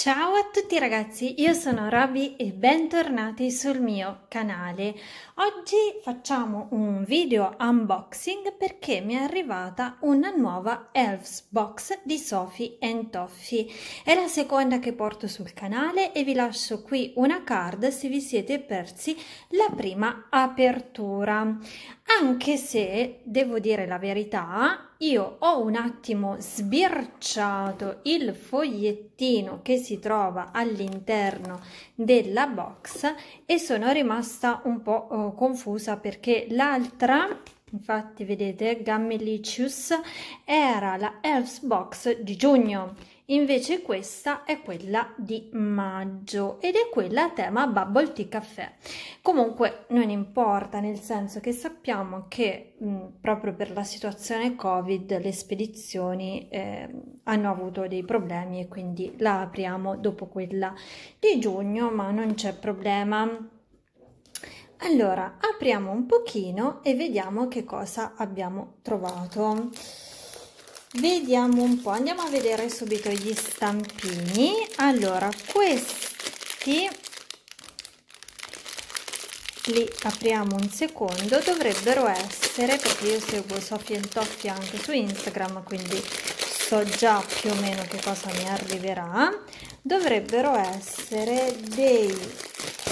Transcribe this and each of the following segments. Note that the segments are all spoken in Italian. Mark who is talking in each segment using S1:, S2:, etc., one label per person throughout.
S1: Ciao a tutti ragazzi, io sono Roby e bentornati sul mio canale. Oggi facciamo un video unboxing perché mi è arrivata una nuova Elves Box di Sophie Toffee. È la seconda che porto sul canale e vi lascio qui una card se vi siete persi la prima apertura. Anche se, devo dire la verità, io ho un attimo sbirciato il fogliettino che si trova all'interno della box e sono rimasta un po' eh, confusa perché l'altra infatti vedete Gammelicious era la Herbs Box di giugno Invece questa è quella di maggio ed è quella a tema Bubble Tea Caffè. Comunque non importa, nel senso che sappiamo che mh, proprio per la situazione Covid le spedizioni eh, hanno avuto dei problemi e quindi la apriamo dopo quella di giugno, ma non c'è problema. Allora, apriamo un pochino e vediamo che cosa abbiamo trovato vediamo un po' andiamo a vedere subito gli stampini allora questi li apriamo un secondo dovrebbero essere perché io seguo Sofia Intoffi anche su Instagram quindi so già più o meno che cosa mi arriverà dovrebbero essere dei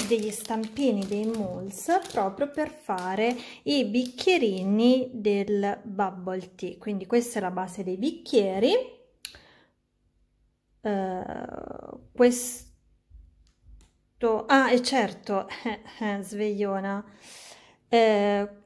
S1: degli stampini dei moles proprio per fare i bicchierini del bubble tea quindi questa è la base dei bicchieri uh, questo ah è certo svegliona uh,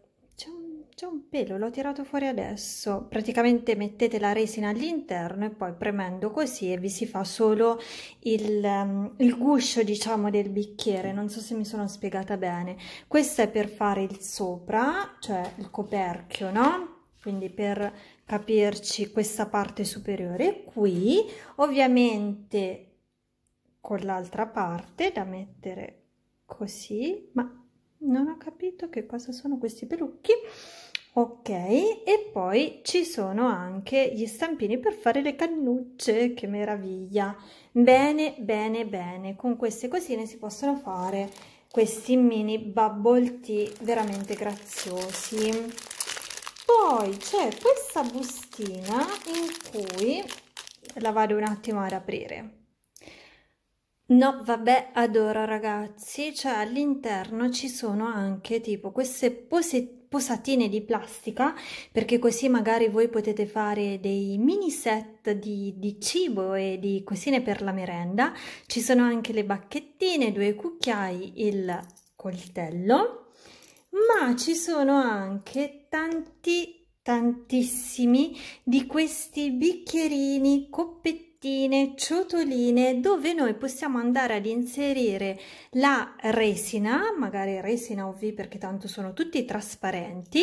S1: c'è un pelo, l'ho tirato fuori adesso. Praticamente mettete la resina all'interno e poi premendo così e vi si fa solo il, um, il guscio, diciamo, del bicchiere. Non so se mi sono spiegata bene. Questo è per fare il sopra, cioè il coperchio, no? Quindi per capirci questa parte superiore qui, ovviamente con l'altra parte da mettere così, ma non ho capito che cosa sono questi pelucchi ok e poi ci sono anche gli stampini per fare le cannucce che meraviglia bene bene bene con queste cosine si possono fare questi mini bubble tea veramente graziosi poi c'è questa bustina in cui la vado un attimo ad aprire No, vabbè, adoro ragazzi, cioè all'interno ci sono anche tipo queste posettine posatine di plastica perché così magari voi potete fare dei mini set di, di cibo e di cosine per la merenda. Ci sono anche le bacchettine, due cucchiai, il coltello, ma ci sono anche tanti tantissimi di questi bicchierini, coppettini piccioline, ciotoline dove noi possiamo andare ad inserire la resina, magari resina UV perché tanto sono tutti trasparenti,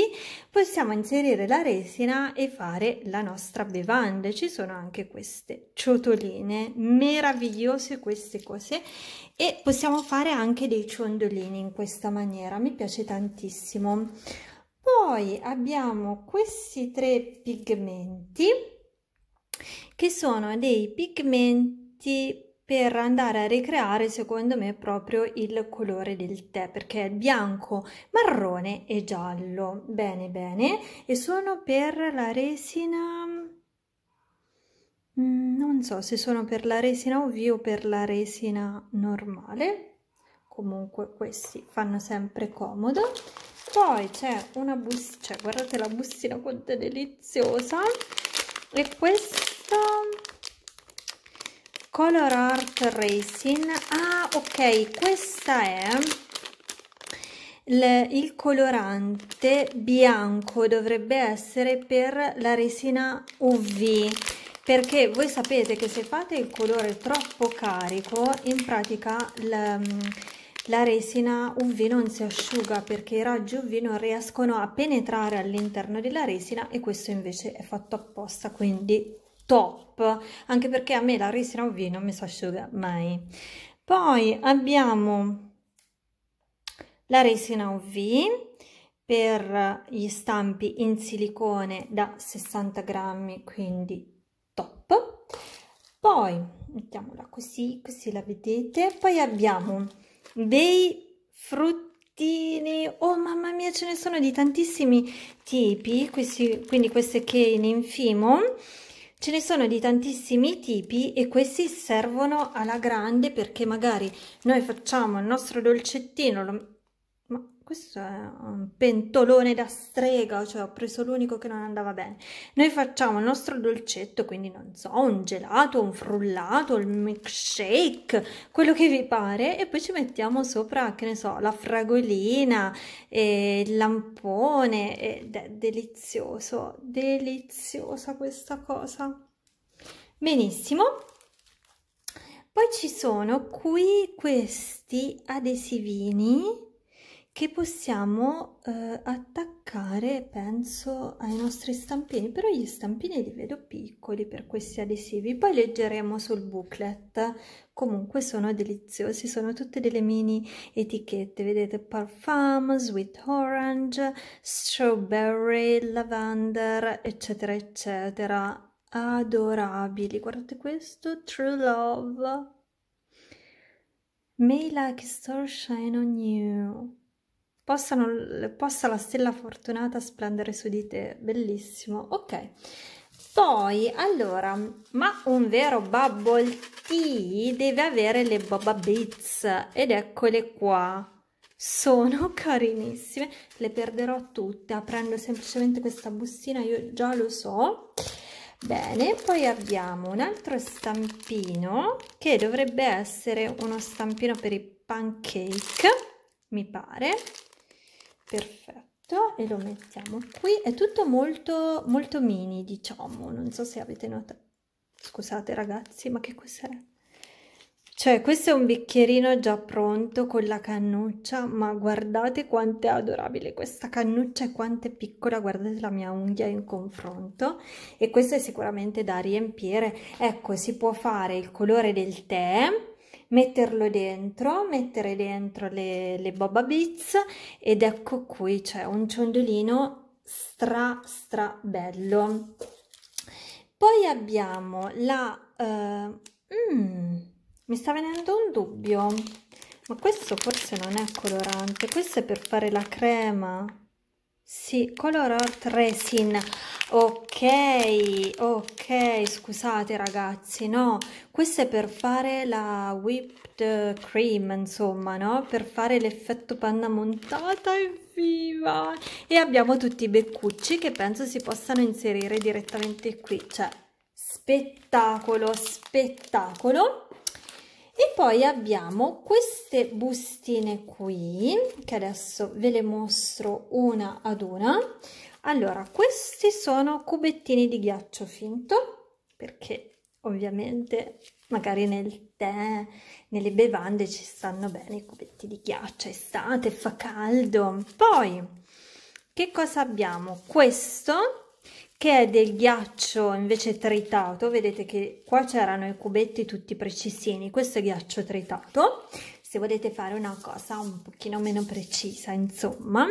S1: possiamo inserire la resina e fare la nostra bevanda. Ci sono anche queste ciotoline, meravigliose queste cose e possiamo fare anche dei ciondolini in questa maniera, mi piace tantissimo. Poi abbiamo questi tre pigmenti che sono dei pigmenti per andare a ricreare secondo me proprio il colore del tè perché è bianco, marrone e giallo bene bene e sono per la resina mm, non so se sono per la resina UV o per la resina normale comunque questi fanno sempre comodo poi c'è una bustina cioè guardate la bustina quanto è deliziosa e questo questo color art racing ah ok questa è il, il colorante bianco dovrebbe essere per la resina UV perché voi sapete che se fate il colore troppo carico in pratica la, la resina UV non si asciuga perché i raggi UV non riescono a penetrare all'interno della resina e questo invece è fatto apposta quindi top, anche perché a me la resina UV non mi si asciuga mai. Poi abbiamo la resina UV per gli stampi in silicone da 60 grammi, quindi top. Poi mettiamola così, così la vedete. Poi abbiamo dei fruttini, oh mamma mia ce ne sono di tantissimi tipi, questi, quindi queste cane in fimo Ce ne sono di tantissimi tipi e questi servono alla grande perché magari noi facciamo il nostro dolcettino, lo ma questo è un pentolone da strega, cioè ho preso l'unico che non andava bene. Noi facciamo il nostro dolcetto, quindi non so, un gelato, un frullato, il milkshake, quello che vi pare, e poi ci mettiamo sopra, che ne so, la fragolina, il lampone, ed è delizioso, deliziosa questa cosa. Benissimo, poi ci sono qui questi adesivini che possiamo eh, attaccare penso ai nostri stampini però gli stampini li vedo piccoli per questi adesivi poi leggeremo sul booklet comunque sono deliziosi sono tutte delle mini etichette vedete parfum sweet orange strawberry lavender eccetera eccetera adorabili guardate questo true love May like star shine on you possano, possa la stella fortunata splendere su di te, bellissimo, ok. Poi, allora, ma un vero bubble tea deve avere le boba bits ed eccole qua. Sono carinissime, le perderò tutte, aprendo semplicemente questa bustina, io già lo so. Bene, poi abbiamo un altro stampino che dovrebbe essere uno stampino per i pancake, mi pare perfetto e lo mettiamo qui è tutto molto molto mini diciamo non so se avete notato scusate ragazzi ma che cos'è cioè questo è un bicchierino già pronto con la cannuccia ma guardate quanto è adorabile questa cannuccia e quanto è piccola guardate la mia unghia in confronto e questo è sicuramente da riempire ecco si può fare il colore del tè metterlo dentro, mettere dentro le, le Boba Beats ed ecco qui c'è un ciondolino stra stra bello. Poi abbiamo la... Uh, mm, mi sta venendo un dubbio, ma questo forse non è colorante, questo è per fare la crema. Sì, color art resin. Ok, ok, scusate ragazzi, no, questo è per fare la whipped cream, insomma, no? Per fare l'effetto panna montata, evviva! E abbiamo tutti i beccucci che penso si possano inserire direttamente qui, cioè, spettacolo, spettacolo! e poi abbiamo queste bustine qui che adesso ve le mostro una ad una allora questi sono cubettini di ghiaccio finto perché ovviamente magari nel tè nelle bevande ci stanno bene i cubetti di ghiaccio estate fa caldo poi che cosa abbiamo questo che è del ghiaccio invece tritato, vedete che qua c'erano i cubetti tutti precisini, questo è ghiaccio tritato, se volete fare una cosa un pochino meno precisa insomma,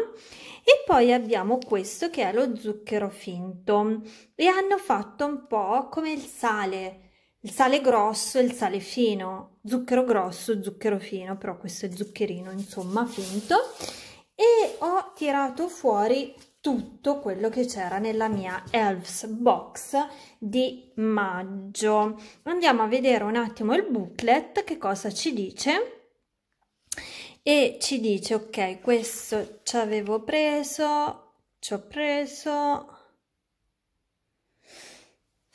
S1: e poi abbiamo questo che è lo zucchero finto e hanno fatto un po' come il sale, il sale grosso e il sale fino, zucchero grosso, zucchero fino, però questo è zuccherino insomma finto e ho tirato fuori tutto quello che c'era nella mia Elves Box di maggio. Andiamo a vedere un attimo il booklet, che cosa ci dice e ci dice ok questo ci avevo preso ci ho preso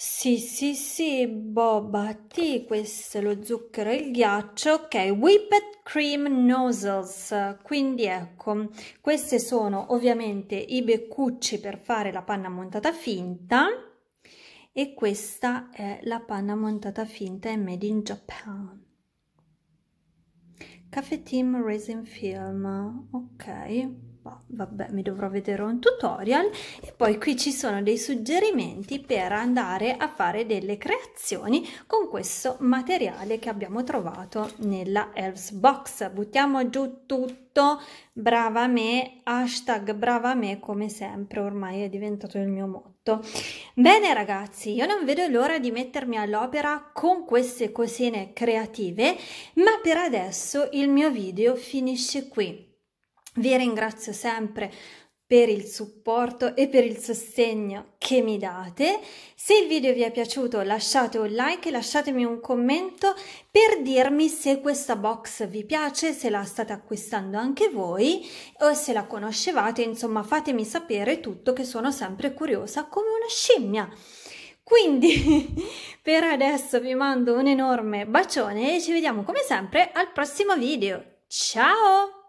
S1: sì, sì, sì, boba, tea, questo è lo zucchero e il ghiaccio. Ok, whipped cream nozzles. Quindi ecco, queste sono ovviamente i beccucci per fare la panna montata finta. E questa è la panna montata finta made in Japan. Caffè Team raisin Film. Ok bah, vabbè mi dovrò vedere un tutorial e poi qui ci sono dei suggerimenti per andare a fare delle creazioni con questo materiale che abbiamo trovato nella Elves Box. Buttiamo giù tutto, brava me, hashtag brava me come sempre ormai è diventato il mio motto. Bene ragazzi, io non vedo l'ora di mettermi all'opera con queste cosine creative, ma per adesso il mio video finisce qui. Vi ringrazio sempre per il supporto e per il sostegno che mi date. Se il video vi è piaciuto lasciate un like e lasciatemi un commento per dirmi se questa box vi piace, se la state acquistando anche voi o se la conoscevate, insomma fatemi sapere tutto che sono sempre curiosa come una scimmia. Quindi per adesso vi mando un enorme bacione e ci vediamo come sempre al prossimo video. Ciao!